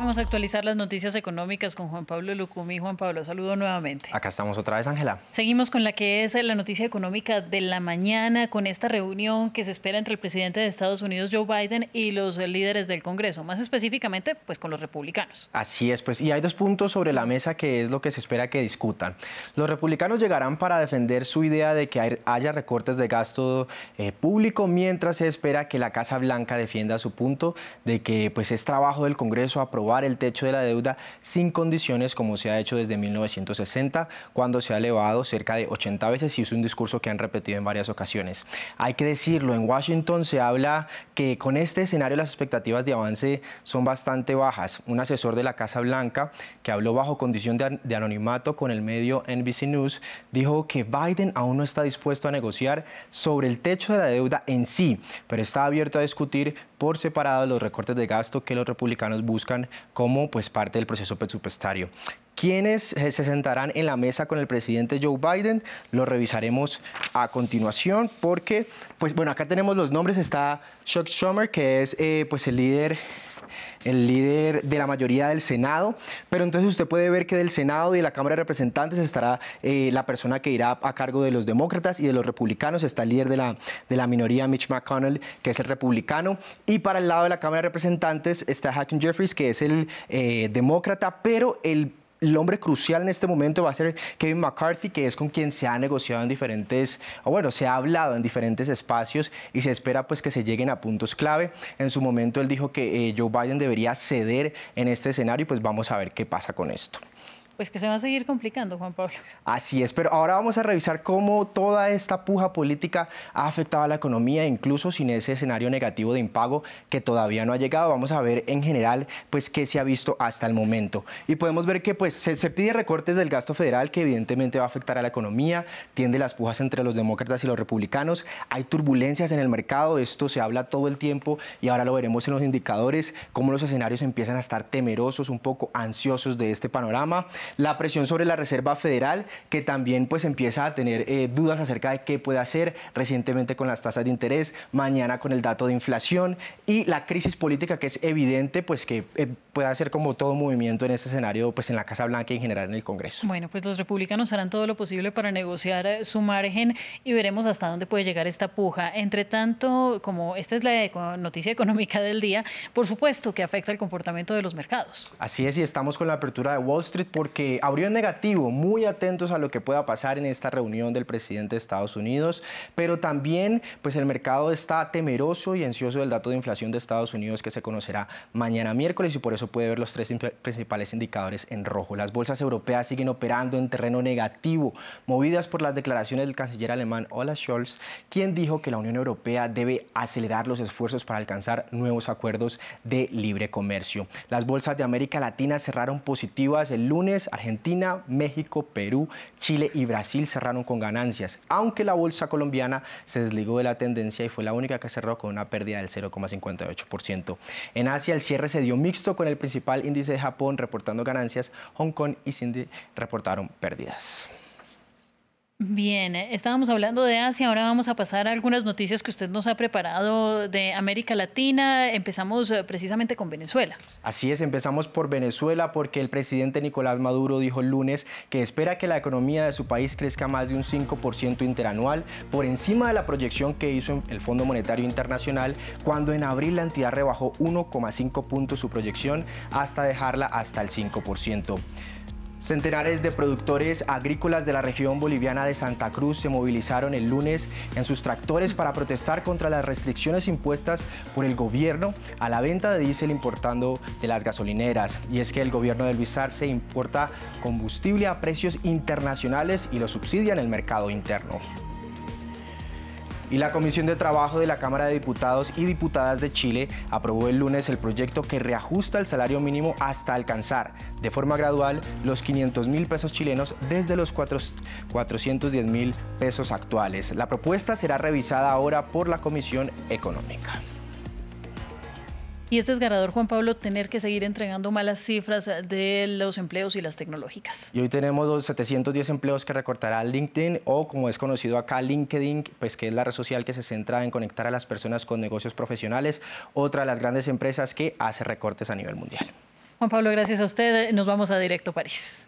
Vamos a actualizar las noticias económicas con Juan Pablo Lucumi. Juan Pablo, saludo nuevamente. Acá estamos otra vez, Ángela. Seguimos con la que es eh, la noticia económica de la mañana, con esta reunión que se espera entre el presidente de Estados Unidos, Joe Biden, y los líderes del Congreso, más específicamente, pues con los republicanos. Así es, pues, y hay dos puntos sobre la mesa que es lo que se espera que discutan. Los republicanos llegarán para defender su idea de que haya recortes de gasto eh, público, mientras se espera que la Casa Blanca defienda su punto de que pues es trabajo del Congreso aprobar el techo de la deuda sin condiciones como se ha hecho desde 1960, cuando se ha elevado cerca de 80 veces y es un discurso que han repetido en varias ocasiones. Hay que decirlo, en Washington se habla que con este escenario las expectativas de avance son bastante bajas. Un asesor de la Casa Blanca, que habló bajo condición de anonimato con el medio NBC News, dijo que Biden aún no está dispuesto a negociar sobre el techo de la deuda en sí, pero está abierto a discutir por separado los recortes de gasto que los republicanos buscan como pues parte del proceso presupuestario. ¿Quiénes eh, se sentarán en la mesa con el presidente Joe Biden? Lo revisaremos a continuación porque, pues bueno, acá tenemos los nombres. Está Chuck Schumer, que es eh, pues el líder el líder de la mayoría del Senado, pero entonces usted puede ver que del Senado y de la Cámara de Representantes estará eh, la persona que irá a cargo de los demócratas y de los republicanos, está el líder de la, de la minoría, Mitch McConnell, que es el republicano, y para el lado de la Cámara de Representantes está Hacking Jeffries, que es el eh, demócrata, pero el el hombre crucial en este momento va a ser Kevin McCarthy, que es con quien se ha negociado en diferentes, o bueno, se ha hablado en diferentes espacios y se espera pues que se lleguen a puntos clave. En su momento él dijo que eh, Joe Biden debería ceder en este escenario y pues vamos a ver qué pasa con esto pues que se va a seguir complicando, Juan Pablo. Así es, pero ahora vamos a revisar cómo toda esta puja política ha afectado a la economía, incluso sin ese escenario negativo de impago que todavía no ha llegado. Vamos a ver en general, pues, qué se ha visto hasta el momento. Y podemos ver que, pues, se, se pide recortes del gasto federal, que evidentemente va a afectar a la economía, tiende las pujas entre los demócratas y los republicanos, hay turbulencias en el mercado, esto se habla todo el tiempo y ahora lo veremos en los indicadores, cómo los escenarios empiezan a estar temerosos, un poco ansiosos de este panorama la presión sobre la Reserva Federal, que también pues empieza a tener eh, dudas acerca de qué puede hacer recientemente con las tasas de interés, mañana con el dato de inflación y la crisis política que es evidente pues que eh, puede hacer como todo movimiento en este escenario pues en la Casa Blanca y en general en el Congreso. Bueno, pues los republicanos harán todo lo posible para negociar eh, su margen y veremos hasta dónde puede llegar esta puja. Entre tanto, como esta es la noticia económica del día, por supuesto que afecta el comportamiento de los mercados. Así es, y estamos con la apertura de Wall Street que abrió en negativo, muy atentos a lo que pueda pasar en esta reunión del presidente de Estados Unidos, pero también pues el mercado está temeroso y ansioso del dato de inflación de Estados Unidos que se conocerá mañana miércoles y por eso puede ver los tres principales indicadores en rojo. Las bolsas europeas siguen operando en terreno negativo, movidas por las declaraciones del canciller alemán Olaf Scholz, quien dijo que la Unión Europea debe acelerar los esfuerzos para alcanzar nuevos acuerdos de libre comercio. Las bolsas de América Latina cerraron positivas el lunes Argentina, México, Perú, Chile y Brasil cerraron con ganancias, aunque la bolsa colombiana se desligó de la tendencia y fue la única que cerró con una pérdida del 0,58%. En Asia el cierre se dio mixto con el principal índice de Japón reportando ganancias, Hong Kong y Cindy reportaron pérdidas. Bien, eh, estábamos hablando de Asia, ahora vamos a pasar a algunas noticias que usted nos ha preparado de América Latina. Empezamos eh, precisamente con Venezuela. Así es, empezamos por Venezuela porque el presidente Nicolás Maduro dijo el lunes que espera que la economía de su país crezca más de un 5% interanual, por encima de la proyección que hizo el Fondo Monetario Internacional, cuando en abril la entidad rebajó 1,5 puntos su proyección hasta dejarla hasta el 5%. Centenares de productores agrícolas de la región boliviana de Santa Cruz se movilizaron el lunes en sus tractores para protestar contra las restricciones impuestas por el gobierno a la venta de diésel importando de las gasolineras. Y es que el gobierno de Luis Arce importa combustible a precios internacionales y lo subsidia en el mercado interno y la Comisión de Trabajo de la Cámara de Diputados y Diputadas de Chile aprobó el lunes el proyecto que reajusta el salario mínimo hasta alcanzar de forma gradual los 500 mil pesos chilenos desde los 410 mil pesos actuales. La propuesta será revisada ahora por la Comisión Económica. Y es desgarrador, Juan Pablo, tener que seguir entregando malas cifras de los empleos y las tecnológicas. Y hoy tenemos los 710 empleos que recortará LinkedIn o, como es conocido acá, LinkedIn, pues que es la red social que se centra en conectar a las personas con negocios profesionales, otra de las grandes empresas que hace recortes a nivel mundial. Juan Pablo, gracias a usted. Nos vamos a Directo París.